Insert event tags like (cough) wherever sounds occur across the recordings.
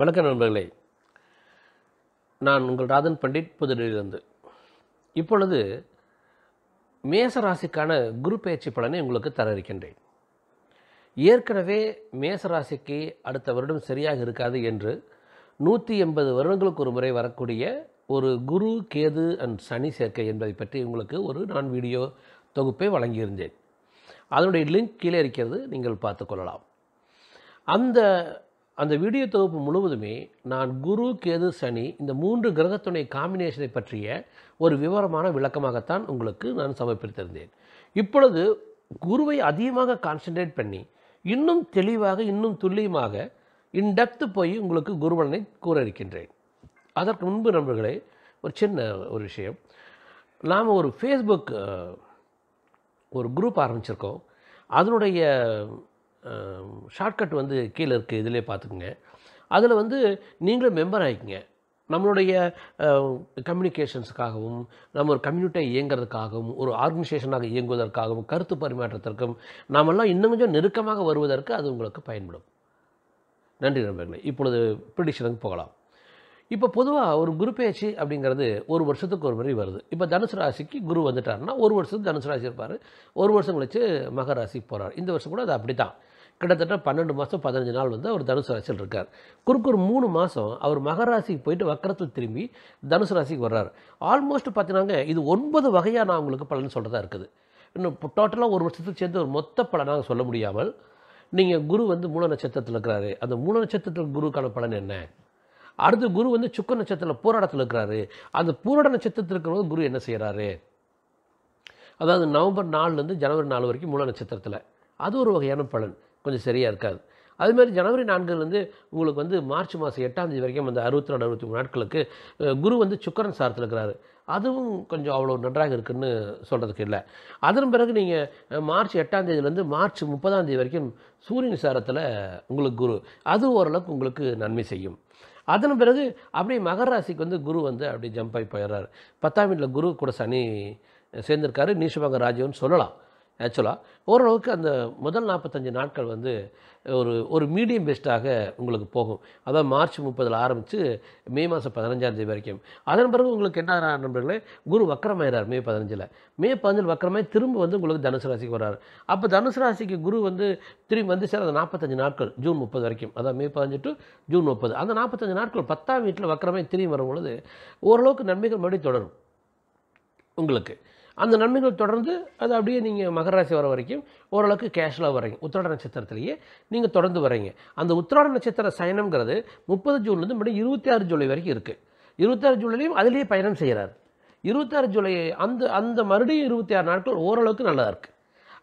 வணக்க நண்பர்களே நான் உங்கள் ராதன் பண்டிட் புதுடிலிருந்து இப்பொழுது மேசராசிக்கான குரு பயிற்சி பலனை உங்களுக்கு தர இருக்கின்றேன் ஏற்கனவே மேசராசிக்கு அடுத்த வருடம் சரியாக இருக்காது என்று நூற்றி எண்பது வருடங்களுக்கு ஒரு முறை வரக்கூடிய ஒரு குரு கேது அண்ட் சனி சேர்க்கை என்பதை பற்றி உங்களுக்கு ஒரு நான் வீடியோ தொகுப்பை வழங்கியிருந்தேன் அதனுடைய லிங்க் கீழே இருக்கிறது நீங்கள் பார்த்துக்கொள்ளலாம் அந்த அந்த வீடியோ தொகுப்பு முழுவதுமே நான் குரு கேது சனி இந்த மூன்று கிரகத்துணை காம்பினேஷனை பற்றிய ஒரு விவரமான விளக்கமாகத்தான் உங்களுக்கு நான் சமர்ப்பித்திருந்தேன் இப்பொழுது குருவை அதிகமாக கான்சென்ட்ரேட் பண்ணி இன்னும் தெளிவாக இன்னும் துல்லியமாக இன்டெப்த்து போய் உங்களுக்கு குருவனை கூற இருக்கின்றேன் அதற்கு முன்பு நண்பர்களே ஒரு சின்ன ஒரு விஷயம் நாம் ஒரு ஃபேஸ்புக் ஒரு குரூப் ஆரம்பிச்சிருக்கோம் அதனுடைய ஷார்ட்கட் வந்து கீழே இருக்குது இதிலே பார்த்துக்குங்க அதில் வந்து நீங்களும் மெம்பர் ஆகிக்குங்க நம்மளுடைய கம்யூனிகேஷன்ஸுக்காகவும் நம்ம ஒரு கம்யூனிட்டியாக இயங்குறதுக்காகவும் ஒரு ஆர்கனைசேஷனாக இயங்குவதற்காகவும் கருத்து பரிமாற்றத்திற்கும் நாமெல்லாம் இன்னும் கொஞ்சம் நெருக்கமாக வருவதற்கு அது உங்களுக்கு பயன்படும் நன்றி நண்பர்களே இப்பொழுது ப்ரிடிஷனுக்கு போகலாம் இப்போ பொதுவாக ஒரு குரு பேச்சு அப்படிங்கிறது ஒரு வருஷத்துக்கு ஒரு முறை வருது இப்போ தனுசு ராசிக்கு குரு வந்துட்டாருன்னா ஒரு வருஷத்துக்கு தனுசு ராசி இருப்பார் ஒரு வருஷம் கழிச்சு மகர ராசிக்கு போகிறார் இந்த வருஷம் கூட அது அப்படி தான் கிட்டத்தட்ட பன்னெண்டு மாதம் பதினஞ்சு நாள் வந்து அவர் தனுசு ராசியில் இருக்கார் குறுக்கு ஒரு மூணு மாதம் அவர் மகராசிக்கு போயிட்டு வக்கரத்தில் திரும்பி தனுசு ராசிக்கு வர்றார் ஆல்மோஸ்ட் பார்த்தீங்கன்னாங்க இது ஒன்பது வகையாக நான் உங்களுக்கு பலன் சொல்கிறதா இருக்குது இன்னும் டோட்டலாக ஒரு வருஷத்துக்கு சேர்ந்து ஒரு மொத்த பலனாக சொல்ல முடியாமல் நீங்கள் குரு வந்து மூல நட்சத்திரத்தில் இருக்கிறாரு அந்த மூல நட்சத்திரத்தில் குருக்கான பலன் என்ன அடுத்து குரு வந்து சுக்க நட்சத்திரத்தில் போராடத்தில் இருக்கிறாரு அந்த பூரட நட்சத்திரத்தில் இருக்கிறவங்க குரு என்ன செய்கிறாரு அதாவது நவம்பர் நாலுலேருந்து ஜனவரி நாலு வரைக்கும் மூல நட்சத்திரத்தில் அது ஒரு வகையான பலன் கொஞ்சம் சரியாக இருக்காது அதுமாதிரி ஜனவரி நான்குலேருந்து உங்களுக்கு வந்து மார்ச் மாதம் எட்டாம் தேதி வரைக்கும் அந்த அறுபத்தி ரெண்டு அறுபத்தி மூணு நாட்களுக்கு குரு வந்து சுக்கரன் சாரத்தில் இருக்கிறாரு அதுவும் கொஞ்சம் அவ்வளோ நன்றாக இருக்குதுன்னு சொல்கிறதுக்கு இல்லை அதன் பிறகு நீங்கள் மார்ச் எட்டாம் தேதியிலேருந்து மார்ச் முப்பதாம் தேதி வரைக்கும் சூரியன் சாரத்தில் உங்களுக்கு குரு அது ஓரளவுக்கு உங்களுக்கு நன்மை செய்யும் அதன் பிறகு அப்படியே மகராசிக்கு வந்து குரு வந்து அப்படி ஜம்ப் ஆகி போயிடுறாரு பத்தாம் வீட்டில் குரு கூட சனி சேர்ந்திருக்காரு நீஷபங்க ராஜ்யம்னு சொல்லலாம் ஆக்சுவலாக ஓரளவுக்கு அந்த முதல் நாற்பத்தஞ்சு நாட்கள் வந்து ஒரு ஒரு மீடியம் பெஸ்ட்டாக உங்களுக்கு போகும் அதாவது மார்ச் முப்பதில் ஆரம்பித்து மே மாதம் பதினஞ்சாந்தேதி வரைக்கும் அதன் பிறகு உங்களுக்கு என்ன நண்பர்களே குரு வக்கரமாயிறார் மே பதினஞ்சில் மே பதினஞ்சில் வக்கரமாய் திரும்ப வந்து உங்களுக்கு தனுசு ராசிக்கு வர்றார் அப்போ தனுசு ராசிக்கு குரு வந்து திரும்பி வந்து சார் அந்த நாற்பத்தஞ்சு நாட்கள் ஜூன் முப்பது வரைக்கும் அதான் மே பதினஞ்சு டு ஜூன் முப்பது அந்த நாற்பத்தஞ்சு நாட்கள் பத்தாம் வீட்டில் வக்கரமாய் திரும்பி வரும்பொழுது ஓரளவுக்கு நன்மைகள் மறுபடியும் தொடரும் உங்களுக்கு அந்த நன்மைகள் தொடர்ந்து அது அப்படியே நீங்கள் மகராசி வர வரைக்கும் ஓரளவுக்கு கேஷ்லாக வரீங்க உத்திராட நட்சத்திரத்திலேயே நீங்கள் தொடர்ந்து வரீங்க அந்த உத்திராட நட்சத்திர சயனம்ங்கிறது முப்பது ஜூன்லேருந்து மட்டும் இருபத்தி ஆறு ஜூலை வரைக்கும் இருக்குது இருபத்தாறு ஜூலையும் அதிலேயே பயணம் செய்கிறார் இருபத்தாறு ஜூலை அந்த அந்த மறுபடியும் இருபத்தி ஆறு நாட்கள் ஓரளவுக்கு நல்லா இருக்குது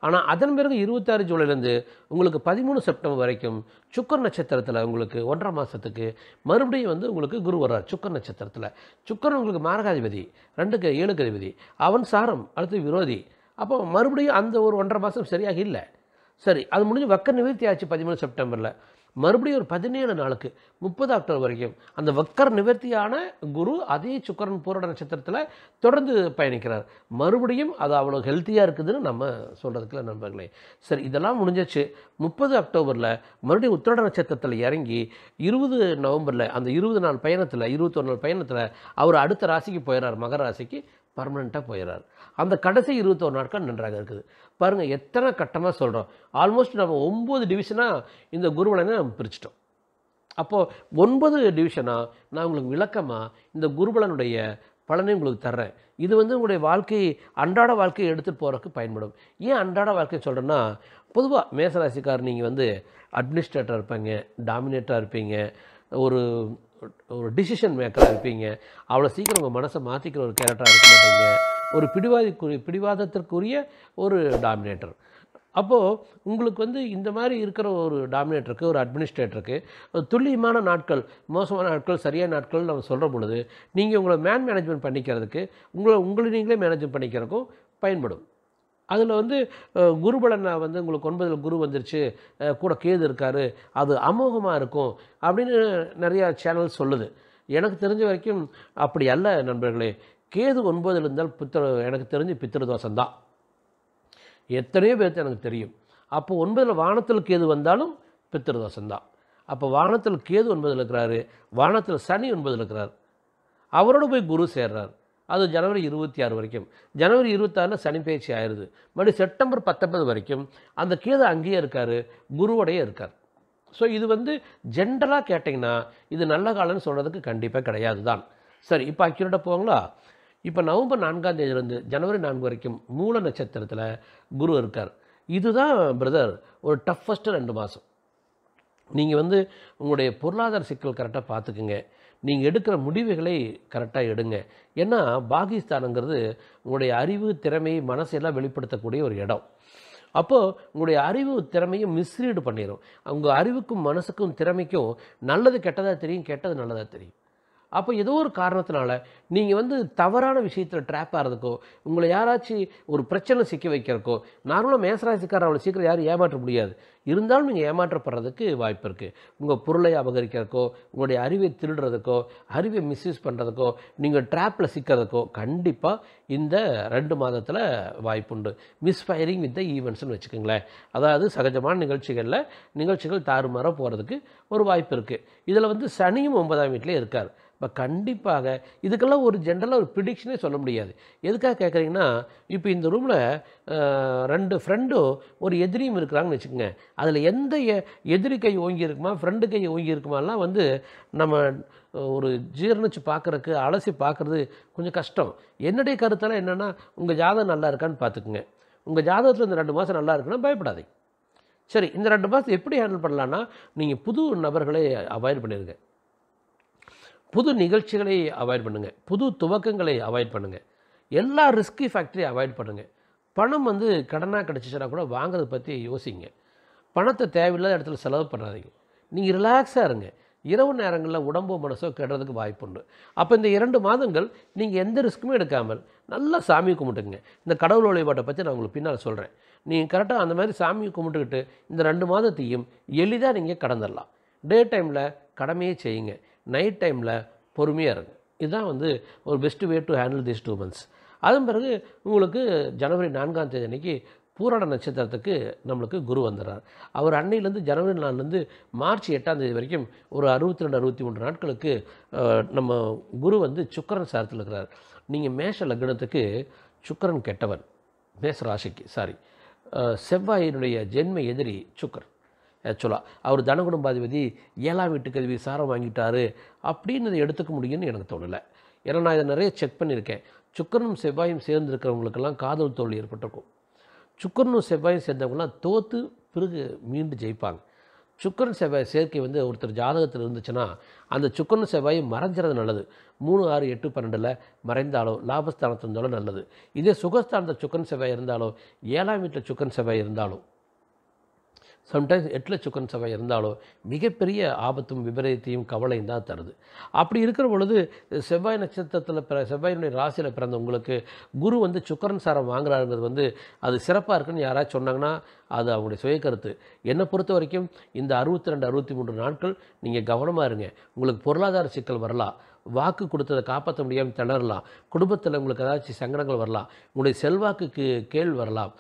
ஆனால் அதன் பிறகு இருபத்தாறு ஜூலைலேருந்து உங்களுக்கு பதிமூணு செப்டம்பர் வரைக்கும் சுக்கர் நட்சத்திரத்தில் உங்களுக்கு ஒன்றரை மாதத்துக்கு மறுபடியும் வந்து உங்களுக்கு குரு வர்றார் சுக்கர் நட்சத்திரத்தில் சுக்கர் உங்களுக்கு மாரகாதிபதி ரெண்டுக்கு ஏழுக்கு அதிபதி அவன் சாரம் அடுத்து விரோதி அப்போ மறுபடியும் அந்த ஒரு ஒன்றரை மாதம் சரியாக இல்லை சரி அது முடிஞ்சு வக்க நிவர்த்தி ஆச்சு பதிமூணு செப்டம்பரில் மறுபடியும் ஒரு பதினேழு நாளுக்கு முப்பது அக்டோபர் வரைக்கும் அந்த வக்கர் நிவர்த்தியான குரு அதே சுக்கரன் பூரட நட்சத்திரத்தில் தொடர்ந்து பயணிக்கிறார் மறுபடியும் அது அவ்வளோ ஹெல்த்தியாக இருக்குதுன்னு நம்ம சொல்கிறதுக்குல நண்பர்களே சரி இதெல்லாம் முடிஞ்சிச்சு முப்பது அக்டோபரில் மறுபடியும் உத்திரட நட்சத்திரத்தில் இறங்கி இருபது நவம்பரில் அந்த இருபது நாள் பயணத்தில் இருபத்தொரு நாள் பயணத்தில் அவர் அடுத்த ராசிக்கு போயிடுறார் மகர ராசிக்கு பர்மனெண்ட்டாக போயிடுறார் அந்த கடைசி இருபத்தோரு நாட்கள் நன்றாக இருக்குது பாருங்கள் எத்தனை கட்டமாக சொல்கிறோம் ஆல்மோஸ்ட் நம்ம ஒம்பது டிவிஷனாக இந்த குருபலனை நம்ம பிரிச்சிட்டோம் அப்போது ஒன்பது டிவிஷனாக நான் உங்களுக்கு விளக்கமாக இந்த குருபலனுடைய பலனை உங்களுக்கு தர்றேன் இது வந்து உங்களுடைய வாழ்க்கையை அன்றாட வாழ்க்கையை எடுத்துகிட்டு போகிறதுக்கு பயன்படும் ஏன் அன்றாட வாழ்க்கை சொல்கிறேன்னா பொதுவாக மேசராசிக்கார் நீங்கள் வந்து அட்மினிஸ்ட்ரேட்டராக இருப்பீங்க டாமினேட்டராக இருப்பீங்க ஒரு ஒரு டிசிஷன் மேக்கராக இருப்பீங்க அவ்வளோ சீக்கிரம் உங்கள் மனசை மாற்றிக்கிற ஒரு கேரக்டராக இருக்க மாட்டீங்க ஒரு பிடிவாதிக்குரிய பிடிவாதத்திற்குரிய ஒரு டாமினேட்டர் அப்போது உங்களுக்கு வந்து இந்த மாதிரி இருக்கிற ஒரு டாமினேட்டருக்கு ஒரு அட்மினிஸ்ட்ரேட்டருக்கு துல்லியமான நாட்கள் மோசமான நாட்கள் சரியான நாட்கள் நம்ம சொல்கிற பொழுது நீங்கள் உங்களை மேன் மேனேஜ்மெண்ட் பண்ணிக்கிறதுக்கு உங்களை உங்களை நீங்களே மேனேஜ் பண்ணிக்கிறதுக்கும் பயன்படும் அதில் வந்து குருபலன்னா வந்து உங்களுக்கு ஒன்பதில் குரு வந்துருச்சு கூட கேது இருக்கார் அது அமோகமாக இருக்கும் அப்படின்னு நிறையா சேனல் சொல்லுது எனக்கு தெரிஞ்ச வரைக்கும் அப்படி அல்ல நண்பர்களே கேது ஒன்பதில் இருந்தால் புத்திர எனக்கு தெரிஞ்சு பித்திருதோஷம் தான் எத்தனையோ பேர்த்து எனக்கு தெரியும் அப்போ ஒன்பதில் வானத்தில் கேது வந்தாலும் பித்திருதோஷம் தான் அப்போ வானத்தில் கேது ஒன்பதில் இருக்கிறாரு வானத்தில் சனி ஒன்பதில் இருக்கிறார் அவரோடு போய் குரு சேர்றார் அது ஜனவரி இருபத்தி ஆறு வரைக்கும் ஜனவரி இருபத்தாறில் சனி பயிற்சி ஆயிடுது மறுபடியும் செப்டம்பர் பத்தொன்பது வரைக்கும் அந்த கீழே அங்கேயே இருக்கார் குருவோடையே இருக்கார் ஸோ இது வந்து ஜென்ரலாக கேட்டிங்கன்னா இது நல்ல காலம்னு சொல்கிறதுக்கு கண்டிப்பாக கிடையாது தான் சரி இப்போ அக்யூரேட்டாக போங்களா இப்போ நவம்பர் நான்காம் தேதியிலேருந்து ஜனவரி நான்கு வரைக்கும் மூல நட்சத்திரத்தில் குரு இருக்கார் இதுதான் பிரதர் ஒரு டஃப்பஸ்ட்டு ரெண்டு மாதம் நீங்கள் வந்து உங்களுடைய பொருளாதார சிக்கல் கரெக்டாக பார்த்துக்குங்க நீங்கள் எடுக்கிற முடிவுகளை கரெக்டாக எடுங்க ஏன்னா பாகிஸ்தானுங்கிறது உங்களுடைய அறிவு திறமை மனசெல்லாம் வெளிப்படுத்தக்கூடிய ஒரு இடம் அப்போது உங்களுடைய அறிவு திறமையும் மிஸ்லீடு பண்ணிடும் அவங்க அறிவுக்கும் மனசுக்கும் திறமைக்கும் நல்லது கெட்டதாக தெரியும் கெட்டது நல்லதாக தெரியும் அப்போ ஏதோ ஒரு காரணத்தினால நீங்கள் வந்து தவறான விஷயத்தில் ட்ராப் ஆகிறதுக்கோ உங்களை யாராச்சும் ஒரு பிரச்சனை சிக்க வைக்கிறக்கோ நார்மலாக மேசராசிக்கார அவ்வளோ சீக்கிரம் யாரும் ஏமாற்ற முடியாது இருந்தாலும் நீங்கள் ஏமாற்றப்படுறதுக்கு வாய்ப்பு இருக்குது உங்கள் பொருளை அபகரிக்கிறதுக்கோ உங்களுடைய அறிவை திருடுறதுக்கோ அறிவை மிஸ்யூஸ் பண்ணுறதுக்கோ நீங்கள் ட்ராப்பில் சிக்கிறதுக்கோ கண்டிப்பாக இந்த ரெண்டு மாதத்தில் வாய்ப்புண்டு மிஸ்ஃபயரிங் வித் த ஈவெண்ட்ஸ்னு வச்சுக்கோங்களேன் அதாவது சகஜமான நிகழ்ச்சிகளில் நிகழ்ச்சிகள் தாறுமாற போகிறதுக்கு ஒரு வாய்ப்பு இருக்குது இதில் வந்து சனியும் ஒன்பதாம் வீட்டிலே இருக்கார் இப்போ கண்டிப்பாக இதுக்கெல்லாம் ஒரு ஜென்ரலாக ஒரு ப்ரிடிக்ஷனே சொல்ல முடியாது எதுக்காக கேட்குறீங்கன்னா இப்போ இந்த ரூமில் ரெண்டு ஃப்ரெண்டும் ஒரு எதிரியும் இருக்கிறாங்கன்னு வச்சுக்கோங்க அதில் எந்த எதிரி கை ஓங்கி இருக்குமா ஃப்ரெண்டு கை ஓங்கி இருக்குமாலாம் வந்து நம்ம ஒரு ஜீரணிச்சு பார்க்குறக்கு அலசி பார்க்குறது கொஞ்சம் கஷ்டம் என்னுடைய கருத்தெல்லாம் என்னென்னா உங்கள் ஜாதகம் நல்லா இருக்கான்னு பார்த்துக்குங்க உங்கள் ஜாதகத்தில் இந்த ரெண்டு மாதம் நல்லா இருக்குன்னா பயப்படாதீங்க சரி இந்த ரெண்டு மாதம் எப்படி ஹேண்டில் பண்ணலான்னா நீங்கள் புது நபர்களை அவாய்ட் பண்ணிடுங்க புது நிகழ்ச்சிகளை அவாய்ட் பண்ணுங்கள் புது துவக்கங்களை அவாய்ட் பண்ணுங்கள் எல்லா ரிஸ்கி ஃபேக்டரியும் அவாய்ட் பண்ணுங்கள் பணம் வந்து கடனாக கிடச்சிச்சுன்னா கூட வாங்குறதை பற்றி யோசிங்க பணத்தை தேவையில்லாத இடத்துல செலவு பண்ணாதீங்க நீங்கள் ரிலாக்ஸாக இருங்க இரவு நேரங்களில் உடம்போ மனசோ கெடுறதுக்கு வாய்ப்பு உண்டு அப்போ இந்த இரண்டு மாதங்கள் நீங்கள் எந்த ரிஸ்க்குமே எடுக்காமல் நல்லா சாமி கும்பிட்டுங்க இந்த கடவுள் வழிபாட்டை பற்றி நான் உங்களுக்கு பின்னால் சொல்கிறேன் நீங்கள் கரெக்டாக அந்த மாதிரி சாமியை கும்பிட்டுக்கிட்டு இந்த ரெண்டு மாதத்தையும் எளிதாக நீங்கள் கடந்துடலாம் டே டைமில் கடமையே செய்யுங்க நைட் டைமில் பொறுமையாக இருங்க இதுதான் வந்து ஒரு best way to handle these two months அதன் பிறகு உங்களுக்கு ஜனவரி நான்காம் தேதி அன்றைக்கி பூராட நட்சத்திரத்துக்கு நம்மளுக்கு குரு வந்துடுறார் அவர் அன்னையிலேருந்து ஜனவரி நாலுலேருந்து மார்ச் எட்டாம் தேதி வரைக்கும் ஒரு அறுபத்தி ரெண்டு அறுபத்தி மூன்று நாட்களுக்கு நம்ம குரு வந்து சுக்கரன் சாரத்தில் இருக்கிறார் நீங்கள் மேஷ லக்னத்துக்கு சுக்கரன் கெட்டவன் மேஷ ராசிக்கு சாரி செவ்வாயினுடைய ஜென்ம எதிரி சுக்கரன் ஆக்சுவலாக அவர் தனகுடும்பாதிபதி ஏழாம் வீட்டு கல்வி சாரம் வாங்கிட்டார் அப்படின்னு எடுத்துக்க முடியும்னு எனக்கு தோணலை ஏன்னா நான் இதை நிறைய செக் பண்ணியிருக்கேன் சுக்கரனும் செவ்வாயும் சேர்ந்துருக்கிறவங்களுக்கெல்லாம் காதல் தோல் ஏற்பட்டிருக்கும் சுக்கரனும் செவ்வாயும் சேர்ந்தவங்களாம் தோற்று பிறகு மீண்டு ஜெயிப்பாங்க சுக்கரன் செவ்வாய் சேர்க்கை வந்து ஒருத்தர் ஜாதகத்தில் இருந்துச்சுன்னா அந்த சுக்கரன் செவ்வாயை மறைஞ்சிறது நல்லது மூணு ஆறு எட்டு பன்னெண்டில் மறைந்தாலோ லாபஸ்தானத்தில் இருந்தாலும் நல்லது இதே சுகஸ்தானத்தில் சுக்கரன் செவ்வாய் இருந்தாலோ ஏழாம் வீட்டில் சுக்கரன் செவ்வாய் இருந்தாலும் சம்டைம்ஸ் எட்டு சுக்கன் சபை இருந்தாலும் மிகப்பெரிய ஆபத்தும் விபரீதத்தையும் கவலையும் தான் தருது அப்படி இருக்கிற பொழுது செவ்வாய் நட்சத்திரத்தில் பிற செவ்வாயினுடைய ராசியில் பிறந்த உங்களுக்கு குரு வந்து சுக்கரன் சாரம் வாங்குறாருங்கிறது வந்து அது சிறப்பாக இருக்குன்னு யாராவது சொன்னாங்கன்னா அது அவங்களுடைய சுய கருத்து என்னை பொறுத்த வரைக்கும் இந்த அறுபத்தி ரெண்டு அறுபத்தி மூன்று நாட்கள் நீங்கள் கவனமாக இருங்க உங்களுக்கு பொருளாதார சிக்கல் வரலாம் வாக்கு கொடுத்ததை காப்பாற்ற முடியாமல் திணறலாம் குடும்பத்தில் உங்களுக்கு ஏதாச்சும் சங்கடங்கள் வரலாம் உங்களுடைய செல்வாக்குக்கு கேள் வரலாம்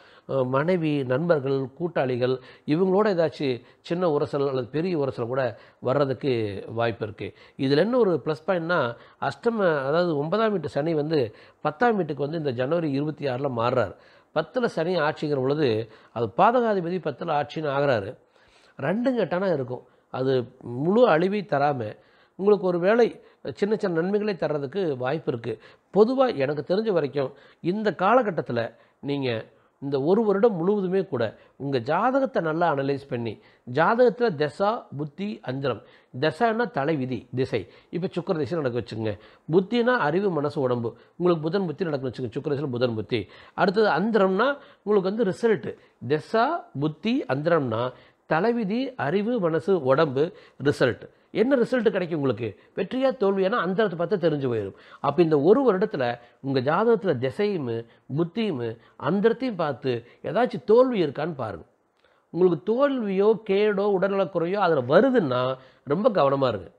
மனைவி நண்பர்கள் கூட்டாளிகள் இவங்களோட ஏதாச்சும் சின்ன உரசல் அல்லது பெரிய உரசல் கூட வர்றதுக்கு வாய்ப்பு இருக்குது இதில் என்ன ஒரு ப்ளஸ் பாயிண்ட்னா அஷ்டம அதாவது ஒன்பதாம் வீட்டு சனி வந்து பத்தாம் வீட்டுக்கு வந்து இந்த ஜனவரி இருபத்தி ஆறில் மாறுறார் பத்தில் சனி ஆட்சிங்கிற பொழுது அது பாதகாதிபதி பத்தில் ஆட்சின்னு ஆகிறாரு ரெண்டுங்கட்டானா இருக்கும் அது முழு அழிவை தராமல் உங்களுக்கு ஒரு வேலை சின்ன சின்ன நன்மைகளை தர்றதுக்கு வாய்ப்பு இருக்குது பொதுவாக எனக்கு தெரிஞ்ச வரைக்கும் இந்த காலகட்டத்தில் நீங்கள் இந்த ஒரு வருடம் முழுவதுமே கூட உங்கள் ஜாதகத்தை நல்லா அனலைஸ் பண்ணி ஜாதகத்தில் தசா புத்தி அஞ்சலம் தசான்னா தலைவிதி திசை இப்போ சுக்கர திசை நடக்க வச்சுங்க புத்தினா அறிவு மனசு உடம்பு உங்களுக்கு புதன் புத்தி நடக்க வச்சுங்க சுக்கர திசையில் புதன் புத்தி அடுத்தது அந்திரம்னா உங்களுக்கு வந்து ரிசல்ட்டு திசா புத்தி அந்திரம்னா தலைவிதி அறிவு மனசு உடம்பு ரிசல்ட் என்ன ரிசல்ட் கிடைக்கும் உங்களுக்கு வெற்றியா தோல்வியானா அந்த பார்த்து தெரிஞ்சு போயிடும் அப்போ இந்த ஒரு வருடத்தில் உங்கள் ஜாதகத்தில் திசையும் புத்தியும் அந்தரத்தையும் பார்த்து ஏதாச்சும் தோல்வி இருக்கான்னு பாருங்கள் உங்களுக்கு தோல்வியோ கேடோ உடல்நலக்குறையோ அதில் வருதுன்னா ரொம்ப கவனமாக இருக்குது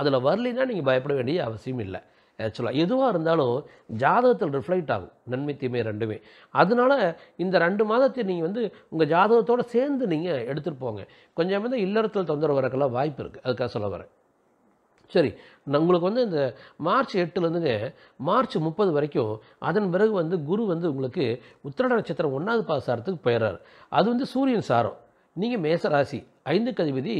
அதில் வரலைன்னா நீங்கள் பயப்பட வேண்டிய அவசியம் இல்லை ஆக்சுவலாக எதுவாக இருந்தாலும் ஜாதகத்தில் ரிஃப்ளெக்ட் ஆகும் நன்மை தீமை ரெண்டுமே அதனால் இந்த ரெண்டு மாதத்தை நீங்கள் வந்து உங்கள் ஜாதகத்தோடு சேர்ந்து நீங்கள் எடுத்துகிட்டு போங்க கொஞ்சம் வந்து இல்லறத்தில் தொந்தரவு வரக்கெல்லாம் வாய்ப்பு இருக்குது அதுக்காக சொல்ல வரேன் சரி உங்களுக்கு வந்து இந்த மார்ச் எட்டுலேருந்துங்க மார்ச் முப்பது வரைக்கும் அதன் பிறகு வந்து குரு வந்து உங்களுக்கு உத்திரட நட்சத்திரம் ஒன்றாவது பாசாரத்துக்கு போயிடுறாரு அது வந்து சூரியன் சாரம் நீங்கள் மேசராசி ஐந்து கதிபதி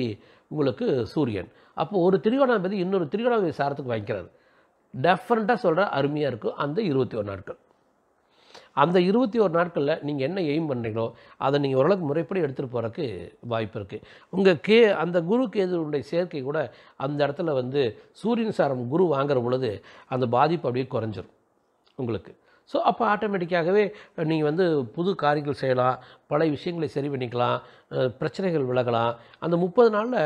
உங்களுக்கு சூரியன் அப்போது ஒரு திருவிழாபதி இன்னொரு திரிகோணாதிபதி சாரத்துக்கு வாங்கிக்கிறாரு டெஃப்ரெண்ட்டாக சொல்கிற அருமையாக இருக்கும் அந்த இருபத்தி ஒரு நாட்கள் அந்த இருபத்தி ஒரு நாட்களில் நீங்கள் என்ன எய்ம் பண்ணுறீங்களோ அதை நீங்கள் ஓரளவுக்கு முறைப்படி எடுத்துகிட்டு போகிறதுக்கு வாய்ப்பு இருக்குது உங்கள் கே அந்த குரு கேதுடைய சேர்க்கை கூட அந்த இடத்துல வந்து சூரியன் சாரம் குரு வாங்குற பொழுது அந்த பாதிப்பு அப்படியே குறைஞ்சிரும் உங்களுக்கு ஸோ அப்போ ஆட்டோமேட்டிக்காகவே நீங்கள் வந்து புது காரியங்கள் செய்யலாம் பல விஷயங்களை சரி பண்ணிக்கலாம் பிரச்சனைகள் விலகலாம் அந்த முப்பது நாளில்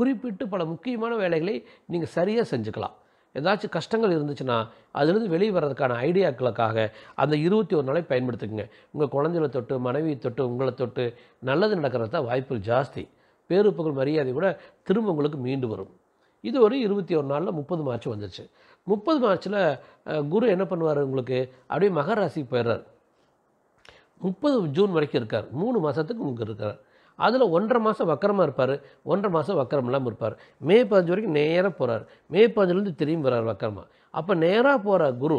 குறிப்பிட்டு பல முக்கியமான வேலைகளை நீங்கள் சரியாக செஞ்சுக்கலாம் ஏதாச்சும் கஷ்டங்கள் இருந்துச்சுன்னா அதுலேருந்து வெளியே வர்றதுக்கான ஐடியாக்களுக்காக அந்த இருபத்தி ஒரு நாளை பயன்படுத்துக்குங்க உங்கள் குழந்தைகளை தொட்டு மனைவியை தொட்டு உங்களை தொட்டு நல்லது நடக்கிறது தான் வாய்ப்புகள் ஜாஸ்தி பேருப்புகள் மரியாதை கூட திரும்ப உங்களுக்கு மீண்டு வரும் இது ஒரு இருபத்தி ஒரு நாளில் முப்பது மார்ச் வந்துருச்சு முப்பது மார்ச்சில் குரு என்ன பண்ணுவார் உங்களுக்கு அப்படியே மகராசி போயிடுறார் முப்பது ஜூன் வரைக்கும் இருக்கார் மூணு மாதத்துக்கு உங்களுக்கு இருக்கிறார் அதில் ஒன்றரை மாதம் வக்கரமாக இருப்பார் ஒன்றரை மாதம் வக்கரம் இல்லாமல் இருப்பார் மே பதினஞ்சு வரைக்கும் நேராக போகிறார் மே பதினஞ்சுலேருந்து திரும்பி வர்றார் வக்கரமாக அப்போ நேராக போகிற குரு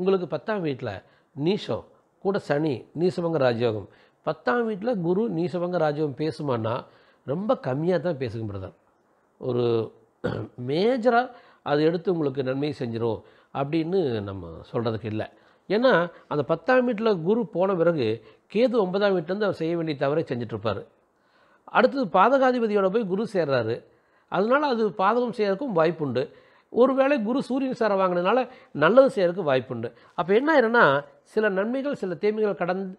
உங்களுக்கு பத்தாம் வீட்டில் நீசம் கூட சனி நீசவங்க ராஜயோகம் பத்தாம் வீட்டில் குரு நீசவங்க ராஜயோகம் பேசுமான்னா ரொம்ப கம்மியாக தான் பேசுங்க பிரதர் ஒரு மேஜராக அதை எடுத்து உங்களுக்கு நன்மை செஞ்சிடும் அப்படின்னு நம்ம சொல்கிறதுக்கு இல்லை ஏன்னா அந்த பத்தாம் வீட்டில் குரு போன பிறகு கேது ஒன்பதாம் வீட்டிலேருந்து அவர் செய்ய வேண்டிய தவறை செஞ்சிட்ருப்பார் அடுத்தது பாதகாதிபதியோட போய் குரு சேர்றாரு அதனால் அது பாதகம் செய்யறதுக்கும் வாய்ப்புண்டு ஒருவேளை குரு சூரியன் சாரை வாங்கினதுனால நல்லது செய்கிறதுக்கு வாய்ப்புண்டு அப்போ என்ன ஆயிருன்னா சில நன்மைகள் சில தீமைகள் கடந்து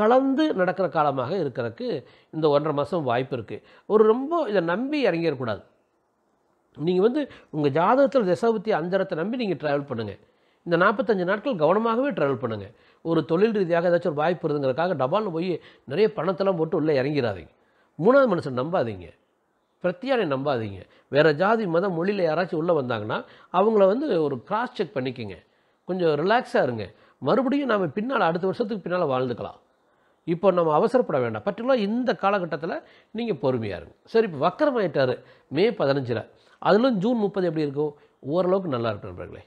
கலந்து நடக்கிற காலமாக இருக்கிறதுக்கு இந்த ஒன்றரை மாதம் வாய்ப்பு இருக்குது ஒரு ரொம்ப இதை நம்பி இறங்கிடக்கூடாது நீங்கள் வந்து உங்கள் ஜாதகத்தில் தசாபத்தி அந்தரத்தை நம்பி நீங்கள் ட்ராவல் பண்ணுங்கள் இந்த நாற்பத்தஞ்சு நாட்கள் கவனமாகவே ட்ராவல் பண்ணுங்கள் ஒரு தொழில் ரீதியாக ஏதாச்சும் ஒரு வாய்ப்பு இருதுங்கிறதுக்காக டபால் போய் நிறைய பணத்தெல்லாம் போட்டு உள்ளே இறங்கிடாதீங்க மூணாவது மனுஷன் நம்பாதீங்க பிரத்தியானை நம்பாதீங்க வேறு ஜாதி மதம் மொழியில் யாராச்சும் உள்ளே வந்தாங்கன்னா அவங்கள வந்து ஒரு கிராஸ் செக் பண்ணிக்கோங்க கொஞ்சம் ரிலாக்ஸாக இருங்க மறுபடியும் நாம் பின்னால் அடுத்த வருஷத்துக்கு பின்னால் வாழ்ந்துக்கலாம் இப்போ நம்ம அவசரப்பட வேண்டாம் பர்டிகுலராக இந்த காலகட்டத்தில் நீங்கள் பொறுமையாக இருங்க சரி இப்போ வக்கரமாயிட்டார் மே பதினஞ்சில் அதிலும் ஜூன் முப்பது எப்படி இருக்கும் ஓரளவுக்கு நல்லா இருக்கும் நண்பர்களே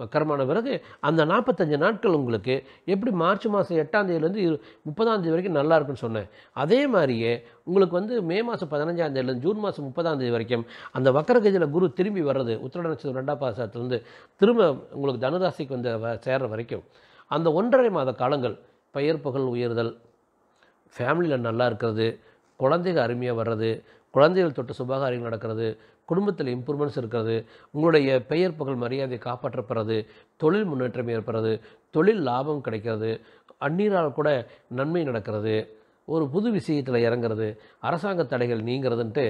வக்கரமான பிறகு அந்த நாற்பத்தஞ்சு நாட்கள் உங்களுக்கு எப்படி மார்ச் மாதம் எட்டாம் தேதியிலேருந்து இரு முப்பதாம் தேதி வரைக்கும் நல்லா இருக்குன்னு சொன்னேன் அதே மாதிரியே உங்களுக்கு வந்து மே மாதம் பதினஞ்சாம் தேதியிலேருந்து ஜூன் மாதம் முப்பதாம் தேதி வரைக்கும் அந்த வக்கரகதியில் குரு திரும்பி வர்றது உத்திரட நட்சத்திரம் ரெண்டாம் பாசத்துலேருந்து திரும்ப உங்களுக்கு தனுராசிக்கு வந்து சேர்ற வரைக்கும் அந்த ஒன்றரை மாத காலங்கள் பயிர் புகழ் உயர்தல் ஃபேமிலியில் நல்லா இருக்கிறது குழந்தைகள் அருமையாக வர்றது குழந்தைகள் தொட்டு சுபகாரியங்கள் நடக்கிறது குடும்பத்தில் இம்ப்ரூவ்மெண்ட்ஸ் இருக்கிறது உங்களுடைய பெயர் புகழ் மரியாதை காப்பாற்றப்படுறது தொழில் முன்னேற்றம் ஏற்படுறது தொழில் லாபம் கிடைக்கிறது அந்நீரால் கூட நன்மை நடக்கிறது ஒரு புது விஷயத்தில் இறங்குறது அரசாங்க தடைகள் நீங்கிறதுன்ட்டு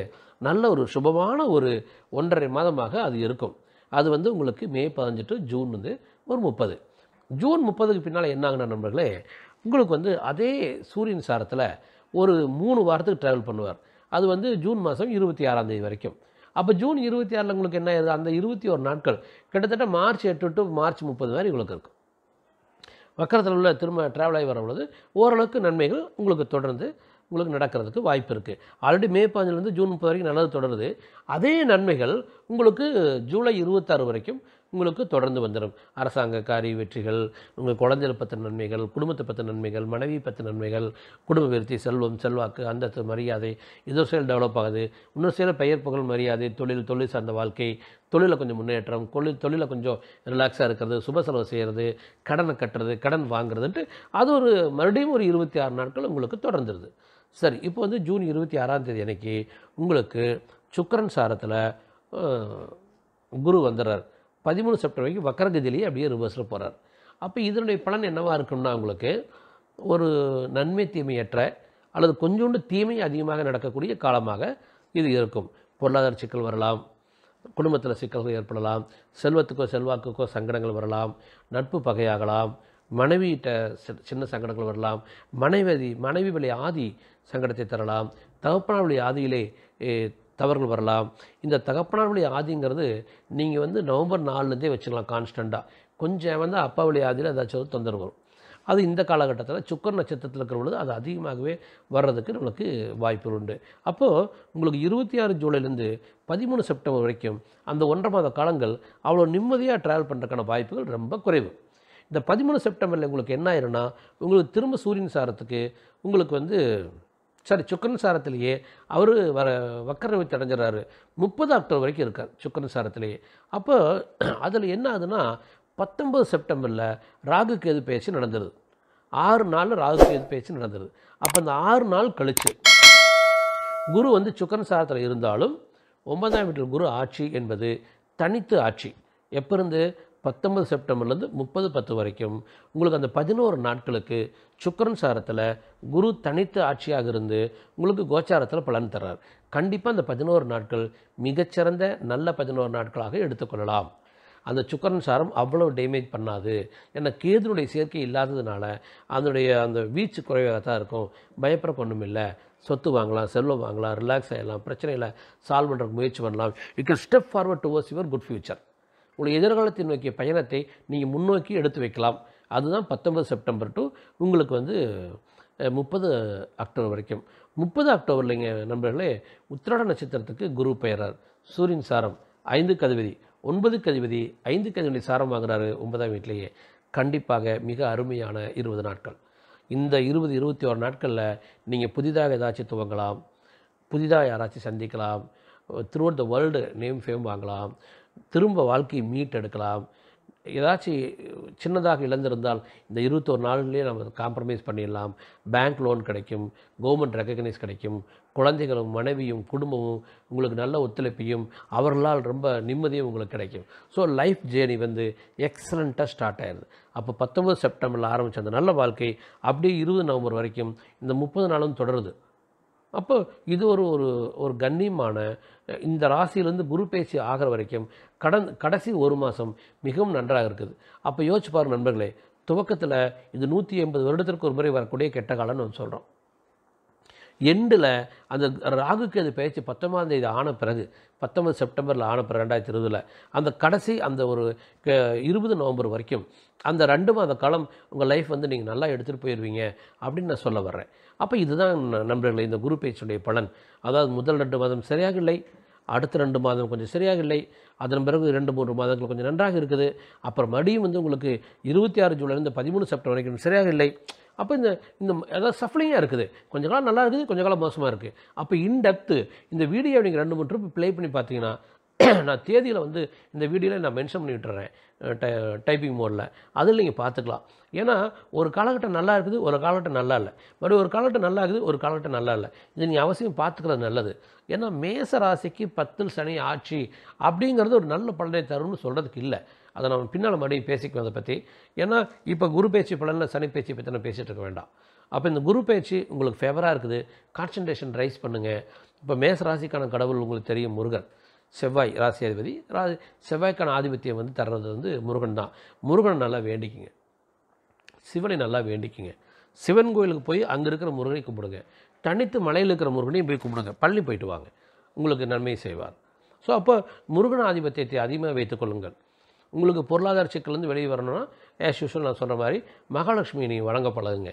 நல்ல ஒரு சுபமான ஒரு ஒன்றரை மாதமாக அது இருக்கும் அது வந்து உங்களுக்கு மே பதினஞ்சு டு ஜூன் வந்து ஒரு முப்பது ஜூன் முப்பதுக்கு பின்னால் என்ன ஆகுனா நண்பர்களே உங்களுக்கு வந்து அதே சூரியன் சாரத்தில் ஒரு மூணு வாரத்துக்கு ட்ராவல் பண்ணுவார் அது வந்து ஜூன் மாதம் இருபத்தி ஆறாம் தேதி வரைக்கும் அப்போ ஜூன் இருபத்தி ஆறில் உங்களுக்கு என்ன ஆயிருது அந்த இருபத்தி ஒரு நாட்கள் கிட்டத்தட்ட மார்ச் எட்டு டு மார்ச் முப்பது வரை உங்களுக்கு இருக்கும் வக்கரத்தில் உள்ள திரும்ப ட்ராவல் ஆகி வரும்பொழுது ஓரளவுக்கு நன்மைகள் உங்களுக்கு தொடர்ந்து உங்களுக்கு நடக்கிறதுக்கு வாய்ப்பு இருக்குது ஆல்ரெடி மே பதினஞ்சுலேருந்து ஜூன் முப்பது வரைக்கும் நல்லது தொடருது அதே நன்மைகள் உங்களுக்கு ஜூலை இருபத்தாறு வரைக்கும் உங்களுக்கு தொடர்ந்து வந்துடும் அரசாங்க காரிய வெற்றிகள் உங்கள் குழந்தை பற்ற நன்மைகள் குடும்பத்தை பற்ற நன்மைகள் மனைவி பற்ற நன்மைகள் குடும்ப விருத்தி செல்வம் செல்வாக்கு அந்தஸ்து மரியாதை இதோ செயல் டெவலப் ஆகுது இன்னொரு சில பெயர் புகழ் மரியாதை தொழில் தொழில் சார்ந்த வாழ்க்கை தொழிலில் கொஞ்சம் முன்னேற்றம் தொழில் தொழிலில் கொஞ்சம் ரிலாக்ஸாக இருக்கிறது சுப செலவு செய்கிறது கடனை கட்டுறது கடன் வாங்குறதுன்ட்டு அது ஒரு மறுபடியும் ஒரு இருபத்தி ஆறு நாட்கள் உங்களுக்கு தொடர்ந்துருது சரி இப்போ வந்து ஜூன் இருபத்தி ஆறாம் தேதி அன்னைக்கு உங்களுக்கு சுக்கரன் சாரத்தில் குரு வந்துடுறார் பதிமூணு செப்டம்பர் வரைக்கும் வக்கரகதியிலேயே அப்படியே ரிவர்ஸில் போகிறார் அப்போ இதனுடைய பலன் என்னவாக இருக்கும்னா உங்களுக்கு ஒரு நன்மை தீமையற்ற அல்லது கொஞ்சோண்டு தீமை அதிகமாக நடக்கக்கூடிய காலமாக இது இருக்கும் பொருளாதார சிக்கல் வரலாம் குடும்பத்தில் சிக்கல்கள் ஏற்படலாம் செல்வத்துக்கோ செல்வாக்குக்கோ சங்கடங்கள் வரலாம் நட்பு பகையாகலாம் மனைவியிட்ட சின்ன சங்கடங்கள் வரலாம் மனைவி மனைவி வழி ஆதி சங்கடத்தை தரலாம் தகப்பனாவுடைய ஆதியிலே தவறுகள் வரலாம் இந்த தகப்பனாருடைய ஆதிங்கிறது நீங்கள் வந்து நவம்பர் நாலுலேருந்தே வச்சுக்கலாம் கான்ஸ்டண்ட்டாக கொஞ்சம் வந்து அப்பா வழி ஆதியில் ஏதாச்சும் தொந்தரவு வரும் அது இந்த காலகட்டத்தில் சுக்கர் நட்சத்திரத்தில் இருக்கிற பொழுது அது அதிகமாகவே வர்றதுக்கு நம்மளுக்கு வாய்ப்பு உண்டு அப்போது உங்களுக்கு இருபத்தி ஆறு ஜூலைலேருந்து பதிமூணு செப்டம்பர் வரைக்கும் அந்த ஒன்றரை மாத காலங்கள் அவ்வளோ நிம்மதியாக ட்ராவல் பண்ணுறதுக்கான வாய்ப்புகள் ரொம்ப குறைவு இந்த பதிமூணு செப்டம்பரில் உங்களுக்கு என்ன ஆயிரும்னா உங்களுக்கு திரும்ப சூரியன் சாரத்துக்கு உங்களுக்கு வந்து சாரி சுக்கன் சாரத்திலேயே அவர் வர வக்கரவத்தை அடைஞ்சிடறாரு முப்பது அக்டோபர் வரைக்கும் இருக்கார் சுக்கன் சாரத்திலேயே அப்போ (clears throat) அதில் என்ன ஆகுதுன்னா பத்தொம்பது செப்டம்பரில் ராகு கேது பேச்சு நடந்துடுது ஆறு நாளில் ராகு கேது பேச்சு நடந்துடுது அப்போ அந்த ஆறு நாள் கழித்து குரு வந்து சுக்கன் சாரத்தில் இருந்தாலும் ஒன்பதாம் வீட்டில் குரு ஆட்சி என்பது தனித்து ஆட்சி எப்போ இருந்து பத்தொன்பது செப்டம்பர்லேருந்து முப்பது பத்து வரைக்கும் உங்களுக்கு அந்த பதினோரு நாட்களுக்கு சுக்கரன் சாரத்தில் குரு தனித்த ஆட்சியாக இருந்து உங்களுக்கு கோச்சாரத்தில் பலன் தர்றார் கண்டிப்பாக அந்த பதினோரு நாட்கள் மிகச்சிறந்த நல்ல பதினோரு நாட்களாக எடுத்துக்கொள்ளலாம் அந்த சுக்கரன் சாரம் அவ்வளோ டேமேஜ் பண்ணாது ஏன்னா கேதுனுடைய சேர்க்கை இல்லாததுனால அதனுடைய அந்த வீச்சு குறைவாக தான் இருக்கும் பயப்பட ஒன்றும் இல்லை சொத்து வாங்கலாம் செல்வம் வாங்கலாம் ரிலாக்ஸ் ஆகிடலாம் பிரச்சனைகளை சால்வ் பண்ணுறதுக்கு முயற்சி பண்ணலாம் you can step forward towards your good future உங்களுடைய எதிர்காலத்தை நோக்கிய பயணத்தை நீங்கள் முன்னோக்கி எடுத்து வைக்கலாம் அதுதான் பத்தொன்பது செப்டம்பர் டு உங்களுக்கு வந்து முப்பது அக்டோபர் வரைக்கும் முப்பது அக்டோபர்லைங்க நண்பர்களே உத்திராட நட்சத்திரத்துக்கு குரு பெயரார் சூரியன் சாரம் ஐந்து கதிபதி ஒன்பது கதிபதி ஐந்து கதிபதி சாரம் வாங்குறாரு ஒன்பதாம் வீட்டிலேயே கண்டிப்பாக மிக அருமையான இருபது நாட்கள் இந்த இருபது இருபத்தி ஒரு நாட்களில் நீங்கள் புதிதாக ஏதாச்சும் துவங்கலாம் புதிதாக யாராச்சும் சந்திக்கலாம் throughout the world name fame வாங்கலாம் திரும்ப வாழ்க்கையை மீட்டெடுக்கலாம் ஏதாச்சும் சின்னதாக இழந்திருந்தால் இந்த இருபத்தோரு நாள்லேயே நம்ம காம்ப்ரமைஸ் பண்ணிடலாம் பேங்க் லோன் கிடைக்கும் கவர்மெண்ட் ரெக்கக்னைஸ் கிடைக்கும் குழந்தைகளும் மனைவியும் குடும்பமும் உங்களுக்கு நல்ல ஒத்துழைப்பையும் அவர்களால் ரொம்ப நிம்மதியும் உங்களுக்கு கிடைக்கும் ஸோ லைஃப் ஜேர்னி வந்து எக்ஸலண்ட்டாக ஸ்டார்ட் ஆயிடுது அப்போ பத்தொம்பது செப்டம்பரில் ஆரம்பித்த அந்த நல்ல வாழ்க்கை அப்படியே இருபது நவம்பர் வரைக்கும் இந்த முப்பது நாளும் தொடருது அப்போ இது ஒரு ஒரு ஒரு கண்ணியமான இந்த ராசியிலேருந்து குரு பேச்சு ஆகிற வரைக்கும் கடன் கடைசி ஒரு மாதம் மிகவும் நன்றாக இருக்குது அப்போ யோசிச்சு பாருங்கள் நண்பர்களே துவக்கத்தில் இது நூற்றி எண்பது வருடத்திற்கு ஒரு முறை வரக்கூடிய கெட்ட காலம்னு நம்ம சொல்கிறோம் எண்டில் அந்த ராகுக்கு அது பயிற்சி பத்தொம்பதாம் தேதி ஆன பிறகு பத்தொன்பது செப்டம்பரில் ஆன பிறகு ரெண்டாயிரத்தி இருபதில் அந்த கடைசி அந்த ஒரு இருபது நவம்பர் வரைக்கும் அந்த ரெண்டு மாத காலம் உங்கள் லைஃப் வந்து நீங்கள் நல்லா எடுத்துகிட்டு போயிடுவீங்க அப்படின்னு நான் சொல்ல வர்றேன் அப்போ இதுதான் நண்பர்களை இந்த குரு பேச்சுடைய பலன் அதாவது முதல் ரெண்டு மாதம் சரியாக இல்லை அடுத்த ரெண்டு மாதம் கொஞ்சம் சரியாக இல்லை அதன் பிறகு ரெண்டு மூன்று மாதங்கள் கொஞ்சம் நன்றாக இருக்குது அப்புறம் மறுபடியும் வந்து உங்களுக்கு இருபத்தி ஆறு ஜூலைலேருந்து பதிமூணு செப்டம்பர் வரைக்கும் சரியாக இல்லை அப்போ இந்த இந்த அதாவது சஃப்ளிங்காக இருக்குது கொஞ்ச காலம் நல்லா இருக்குது கொஞ்ச காலம் மோசமாக இருக்குது அப்போ இன்டெப்த்து இந்த வீடியோ நீங்கள் ரெண்டு மூணு ட்ரிப் ப்ளே பண்ணி பார்த்தீங்கன்னா (clears throat) நான் தேதியில் வந்து இந்த வீடியோவில் நான் மென்ஷன் பண்ணி விட்டுறேன் டை டைப்பிங் மோடில் அதில் நீங்கள் பார்த்துக்கலாம் ஏன்னா ஒரு காலகட்டம் நல்லா இருக்குது ஒரு காலகட்டம் நல்லா இல்லை மறுபடியும் ஒரு காலகட்டம் நல்லா இருக்குது ஒரு காலகட்டம் நல்லா இல்லை இது நீங்கள் அவசியம் பார்த்துக்கிறது நல்லது ஏன்னா மேச ராசிக்கு பத்தில் சனி ஆட்சி அப்படிங்கிறது ஒரு நல்ல பலனை தரும்னு சொல்கிறதுக்கு இல்லை அதை நம்ம பின்னால் மறுபடியும் பேசிக்குவோம் அதை பற்றி ஏன்னா இப்போ குரு பேச்சு பலனில் சனி பேச்சு பற்றி நான் பேசிகிட்டு இருக்க வேண்டாம் அப்போ இந்த குரு பேச்சு உங்களுக்கு ஃபேவராக இருக்குது கான்சன்ட்ரேஷன் ரைஸ் பண்ணுங்கள் இப்போ மேச ராசிக்கான கடவுள் உங்களுக்கு தெரியும் முருகன் செவ்வாய் ராசி அதிபதி ரா செவ்வாய்க்கான ஆதிபத்தியம் வந்து தர்றது வந்து முருகன் தான் முருகனை நல்லா வேண்டிக்குங்க சிவனை நல்லா வேண்டிக்குங்க சிவன் கோயிலுக்கு போய் அங்கே இருக்கிற முருகனை கும்பிடுங்க தனித்து மலையில் இருக்கிற முருகனையும் போய் கும்பிடுங்க பள்ளி போயிட்டு வாங்க உங்களுக்கு நன்மை செய்வார் ஸோ அப்போ முருகன் ஆதிபத்தியத்தை அதிகமாக வைத்துக்கொள்ளுங்கள் உங்களுக்கு பொருளாதார சிக்கலேருந்து வெளியே வரணும்னா ஏஷ் யூஸ்வல் நான் சொல்கிற மாதிரி மகாலட்சுமி நீங்கள் வழங்க பழகுங்க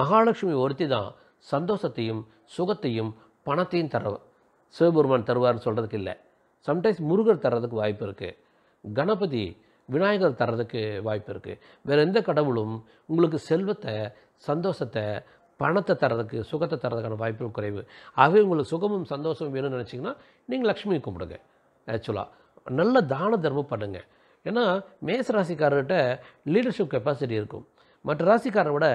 மகாலட்சுமி ஒருத்தி தான் சந்தோஷத்தையும் சுகத்தையும் பணத்தையும் தர சிவபெருமான் தருவார்னு சொல்கிறதுக்கு இல்லை சம்டைம்ஸ் முருகர் தர்றதுக்கு வாய்ப்பு இருக்குது கணபதி விநாயகர் தர்றதுக்கு வாய்ப்பு இருக்குது வேறு எந்த கடவுளும் உங்களுக்கு செல்வத்தை சந்தோஷத்தை பணத்தை தரதுக்கு சுகத்தை தரதுக்கான வாய்ப்பும் குறைவு ஆகவே உங்களுக்கு சுகமும் சந்தோஷமும் வேணும்னு நினச்சிங்கன்னா நீங்கள் லக்ஷ்மியை கும்பிடுங்க ஆக்சுவலாக நல்ல தான தர்மம் பண்ணுங்கள் ஏன்னா மேச ராசிக்காரர்கிட்ட லீடர்ஷிப் கெப்பாசிட்டி இருக்கும் மற்ற ராசிக்காரரை விட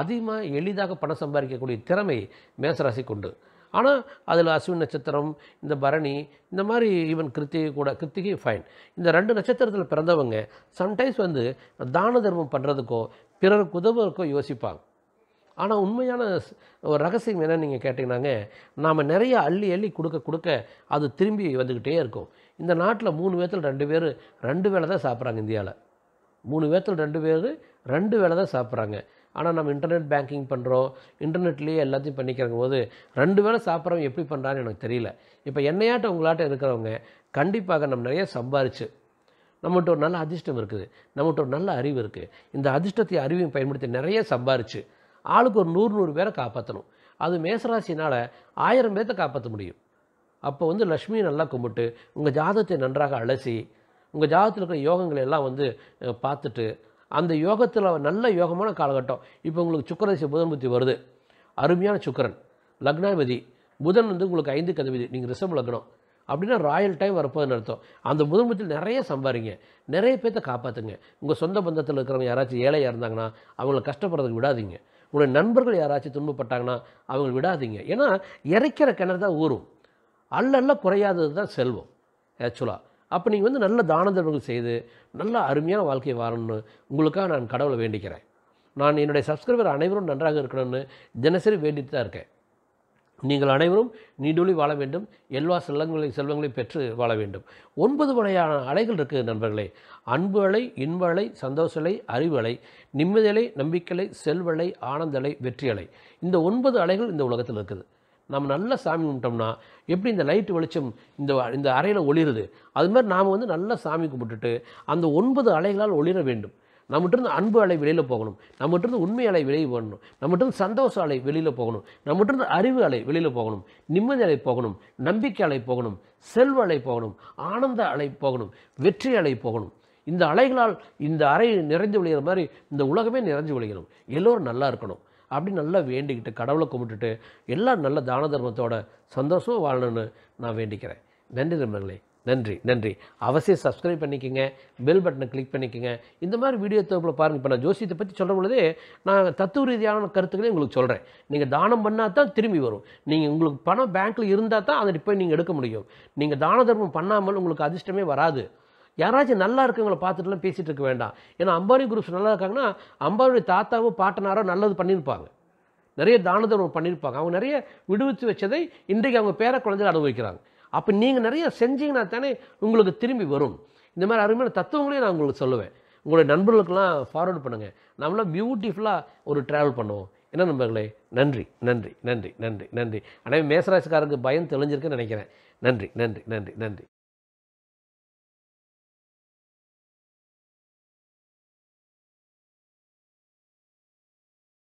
அதிகமாக எளிதாக பணம் சம்பாதிக்கக்கூடிய திறமை மேசராசி கொண்டு ஆனால் அதில் அஸ்வின் நட்சத்திரம் இந்த பரணி இந்த மாதிரி ஈவன் கிருத்திகை கூட கிருத்திகை ஃபைன் இந்த ரெண்டு நட்சத்திரத்தில் பிறந்தவங்க சம்டைம்ஸ் வந்து தான தர்மம் பண்ணுறதுக்கோ பிறருக்கு உதவுறதுக்கோ யோசிப்பாங்க ஆனால் உண்மையான ஒரு ரகசியம் என்னன்னு நீங்கள் கேட்டிங்கனாங்க நாம் நிறைய அள்ளி அள்ளி கொடுக்க கொடுக்க அது திரும்பி வந்துக்கிட்டே இருக்கும் இந்த நாட்டில் மூணு வேத்தில் ரெண்டு பேர் ரெண்டு வேலை தான் சாப்பிட்றாங்க இந்தியாவில் மூணு வேத்தில் ரெண்டு பேர் ரெண்டு வேலை தான் சாப்பிட்றாங்க ஆனால் நம்ம இன்டர்நெட் பேங்கிங் பண்ணுறோம் இன்டர்நெட்லேயே எல்லாத்தையும் பண்ணிக்கிறங்க போது ரெண்டு வேளை சாப்பிட்றவங்க எப்படி பண்ணுறான்னு எனக்கு தெரியல இப்போ என்னையாட்ட உங்களாட்ட இருக்கிறவங்க கண்டிப்பாக நம்ம நிறைய சம்பாரிச்சு நம்மகிட்ட ஒரு நல்ல அதிர்ஷ்டம் இருக்குது நம்மகிட்ட ஒரு நல்ல அறிவு இருக்குது இந்த அதிர்ஷ்டத்தை அறிவையும் பயன்படுத்தி நிறைய சம்பாரிச்சு ஆளுக்கு ஒரு நூறு நூறு பேரை காப்பாற்றணும் அது மேசராசினால் ஆயிரம் பேர்த்தை காப்பாற்ற முடியும் அப்போ வந்து லக்ஷ்மி நல்லா கும்பிட்டு உங்கள் ஜாதத்தை நன்றாக அலசி உங்கள் ஜாதத்தில் இருக்கிற யோகங்களை எல்லாம் வந்து பார்த்துட்டு அந்த யோகத்தில் நல்ல யோகமான காலகட்டம் இப்போ உங்களுக்கு சுக்கரதிசை புதன் புத்தி வருது அருமையான சுக்கரன் லக்னாபதி புதன் வந்து உங்களுக்கு ஐந்து கதவிதி நீங்கள் ரிசம் லக்னம் அப்படின்னா ராயல் டைம் வரப்போதுன்னு அர்த்தம் அந்த புதன் புத்தியில் நிறைய சம்பாதிங்க நிறைய பேர்த்த காப்பாற்றுங்க உங்கள் சொந்த பந்தத்தில் இருக்கிறவங்க யாராச்சும் ஏழையாக இருந்தாங்கன்னா அவங்கள கஷ்டப்படுறதுக்கு விடாதீங்க உங்களுடைய நண்பர்கள் யாராச்சும் துன்பப்பட்டாங்கன்னா அவங்களை விடாதீங்க ஏன்னா இறைக்கிற கிணறு தான் ஊறும் அல்லல்ல குறையாதது தான் செல்வம் ஆக்சுவலாக அப்போ நீங்கள் வந்து நல்ல தான தர்மங்கள் செய்து நல்ல அருமையான வாழ்க்கையை வாழணும்னு உங்களுக்காக நான் கடவுளை வேண்டிக்கிறேன் நான் என்னுடைய சப்ஸ்கிரைபர் அனைவரும் நன்றாக இருக்கணும்னு தினசரி வேண்டிட்டு தான் இருக்கேன் நீங்கள் அனைவரும் நீடொழி வாழ வேண்டும் எல்லா செல்வங்களை செல்வங்களை பெற்று வாழ வேண்டும் ஒன்பது வகையான அலைகள் இருக்குது நண்பர்களே அன்பு அலை இன்பலை அலை சந்தோஷ அலை அறிவு அலை நிம்மதியலை நம்பிக்கலை செல்வலை ஆனந்தலை வெற்றி அலை இந்த ஒன்பது அலைகள் இந்த உலகத்தில் இருக்குது நம்ம நல்லா சாமி கும்பிட்டோம்னா எப்படி இந்த லைட் வெளிச்சம் இந்த இந்த அறையில் ஒளிருது அது மாதிரி நாம் வந்து நல்லா சாமி கும்பிட்டுட்டு அந்த ஒன்பது அலைகளால் ஒளிர வேண்டும் நம்மகிட்ட அன்பு அலை வெளியில் போகணும் நம்மகிட்ட உண்மை அலை வெளியே போகணும் நம்மகிட்ட சந்தோஷ அலை வெளியில் போகணும் நம்மகிட்ட அறிவு அலை வெளியில் போகணும் நிம்மதி அலை போகணும் நம்பிக்கை அலை போகணும் செல்வ அலை போகணும் ஆனந்த அலை போகணும் வெற்றி அலை போகணும் இந்த அலைகளால் இந்த அறை நிறைஞ்சு விளையிற மாதிரி இந்த உலகமே நிறைஞ்சு விளையணும் எல்லோரும் நல்லா இருக்கணும் அப்படி நல்லா வேண்டிக்கிட்டு கடவுளை கும்பிட்டுட்டு எல்லாம் நல்ல தான தர்மத்தோட சந்தோஷமாக வாழணும்னு நான் வேண்டிக்கிறேன் நன்றி நண்பர்களே நன்றி நன்றி அவசியம் சப்ஸ்கிரைப் பண்ணிக்கோங்க பெல் பட்டனை கிளிக் பண்ணிக்கோங்க இந்த மாதிரி வீடியோ தொகுப்பில் பாருங்கள் இப்போ நான் ஜோசியத்தை பற்றி சொல்லும் பொழுதே நான் தத்துவ ரீதியான கருத்துக்களையும் உங்களுக்கு சொல்கிறேன் நீங்கள் தானம் பண்ணால் தான் திரும்பி வரும் நீங்கள் உங்களுக்கு பணம் பேங்க்கில் இருந்தால் தான் அதை போய் நீங்கள் எடுக்க முடியும் நீங்கள் தான தர்மம் பண்ணாமல் உங்களுக்கு அதிர்ஷ்டமே வராது யாராச்சும் நல்லா இருக்கவங்களை பார்த்துட்டுலாம் பேசிகிட்டு இருக்க வேண்டாம் ஏன்னா அம்பானி குரூப்ஸ் நல்லா இருக்காங்கன்னா அம்பானியுடைய தாத்தாவும் பாட்டனாரோ நல்லது பண்ணியிருப்பாங்க நிறைய தானதம் பண்ணியிருப்பாங்க அவங்க நிறைய விடுவித்து வச்சதை இன்றைக்கு அவங்க பேர குழந்தைகள் அனுபவிக்கிறாங்க அப்போ நீங்கள் நிறைய செஞ்சீங்கன்னா தானே உங்களுக்கு திரும்பி வரும் இந்த மாதிரி அருமையான தத்துவங்களையும் நான் உங்களுக்கு சொல்லுவேன் உங்களுடைய நண்பர்களுக்கெல்லாம் ஃபார்வர்ட் பண்ணுங்கள் நம்மளாம் பியூட்டிஃபுல்லாக ஒரு ட்ராவல் பண்ணுவோம் என்ன நண்பர்களே நன்றி நன்றி நன்றி நன்றி நன்றி ஆனால் மேசராசிக்காரருக்கு பயம் தெளிஞ்சிருக்குன்னு நினைக்கிறேன் நன்றி நன்றி நன்றி நன்றி